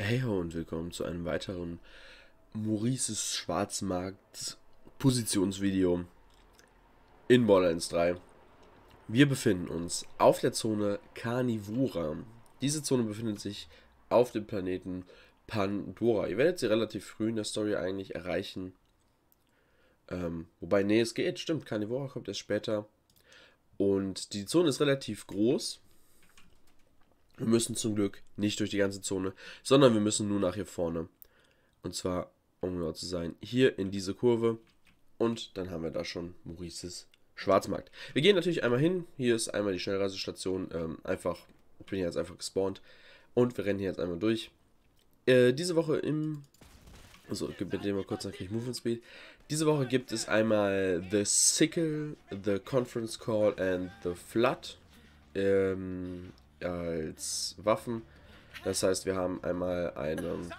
Hey ho und willkommen zu einem weiteren Maurices Schwarzmarkt Positionsvideo in Borderlands 3. Wir befinden uns auf der Zone Carnivora. Diese Zone befindet sich auf dem Planeten Pandora. Ihr werdet sie relativ früh in der Story eigentlich erreichen. Ähm, wobei, nee, es geht, stimmt, Carnivora kommt erst später. Und die Zone ist relativ groß. Wir müssen zum Glück nicht durch die ganze Zone, sondern wir müssen nur nach hier vorne. Und zwar, um genau zu sein, hier in diese Kurve. Und dann haben wir da schon Maurices Schwarzmarkt. Wir gehen natürlich einmal hin. Hier ist einmal die Schnellreisestation. Ähm, einfach, ich bin jetzt einfach gespawnt. Und wir rennen hier jetzt einmal durch. Äh, diese Woche im... Also, gib mir mal kurz, dann kriege ich Movement Speed. Diese Woche gibt es einmal The Sickle, The Conference Call and The Flood. Ähm, als Waffen. Das heißt, wir haben einmal ein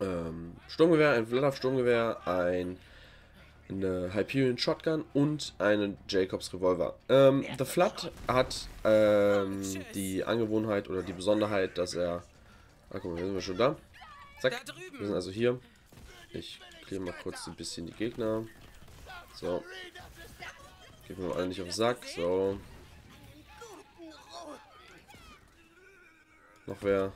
ähm, Sturmgewehr, ein Vladav Sturmgewehr, ein, eine Hyperion Shotgun und einen Jacobs Revolver. Ähm, The Flood hat ähm, oh, die Angewohnheit oder die Besonderheit, dass er... Ah, guck mal, wir sind wir schon da. Zack, wir sind also hier. Ich clear mal kurz ein bisschen die Gegner. So. Geben wir mal alle nicht auf den Sack. So. noch wer.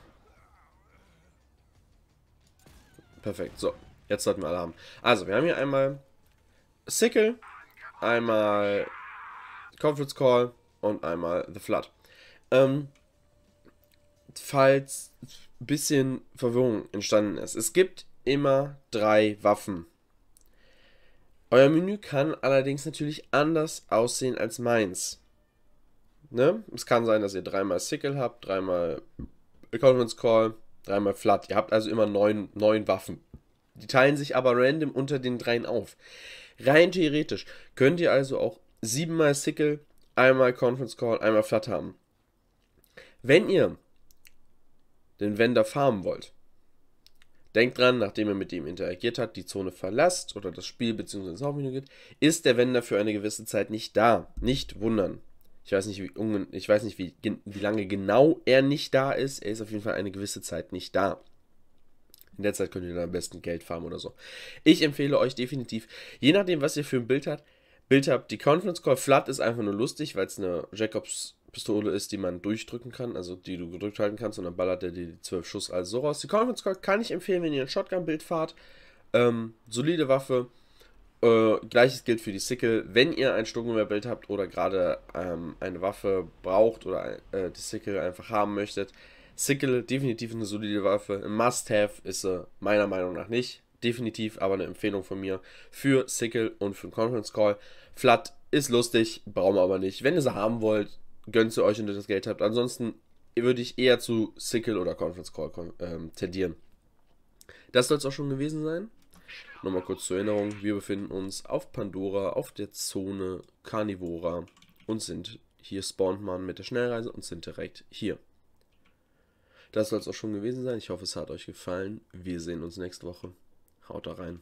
Perfekt. So, jetzt sollten wir alle haben. Also, wir haben hier einmal Sickle, einmal Conference Call und einmal The Flood. Ähm, falls ein bisschen Verwirrung entstanden ist. Es gibt immer drei Waffen. Euer Menü kann allerdings natürlich anders aussehen als meins. Ne? Es kann sein, dass ihr dreimal Sickle habt, dreimal Conference Call, dreimal Flat. Ihr habt also immer neun, neun Waffen. Die teilen sich aber random unter den dreien auf. Rein theoretisch könnt ihr also auch siebenmal Sickle, einmal Conference Call, einmal Flat haben. Wenn ihr den Wender farmen wollt, denkt dran, nachdem ihr mit ihm interagiert habt, die Zone verlasst oder das Spiel bzw. ins Hauptmenü geht, ist der Wender für eine gewisse Zeit nicht da. Nicht wundern. Ich weiß nicht, wie, ich weiß nicht wie, wie lange genau er nicht da ist. Er ist auf jeden Fall eine gewisse Zeit nicht da. In der Zeit könnt ihr dann am besten Geld farmen oder so. Ich empfehle euch definitiv, je nachdem, was ihr für ein Bild habt, Bild habt, die Conference Call Flood ist einfach nur lustig, weil es eine Jacobs Pistole ist, die man durchdrücken kann, also die du gedrückt halten kannst und dann ballert er dir die 12 Schuss also so raus. Die Conference Call kann ich empfehlen, wenn ihr ein Shotgun-Bild fahrt. Ähm, solide Waffe, äh, gleiches gilt für die Sickle. Wenn ihr ein Sturmgewehrbild habt oder gerade ähm, eine Waffe braucht oder äh, die Sickle einfach haben möchtet, Sickle definitiv eine solide Waffe. Ein Must-Have ist sie meiner Meinung nach nicht. Definitiv aber eine Empfehlung von mir für Sickle und für den Conference Call. Flat ist lustig, brauchen wir aber nicht. Wenn ihr sie haben wollt, gönnt sie euch, wenn ihr das Geld habt. Ansonsten würde ich eher zu Sickle oder Conference Call ähm, tendieren. Das soll es auch schon gewesen sein. Nochmal kurz zur Erinnerung, wir befinden uns auf Pandora, auf der Zone Carnivora und sind hier spawnt man mit der Schnellreise und sind direkt hier. Das soll es auch schon gewesen sein. Ich hoffe, es hat euch gefallen. Wir sehen uns nächste Woche. Haut da rein.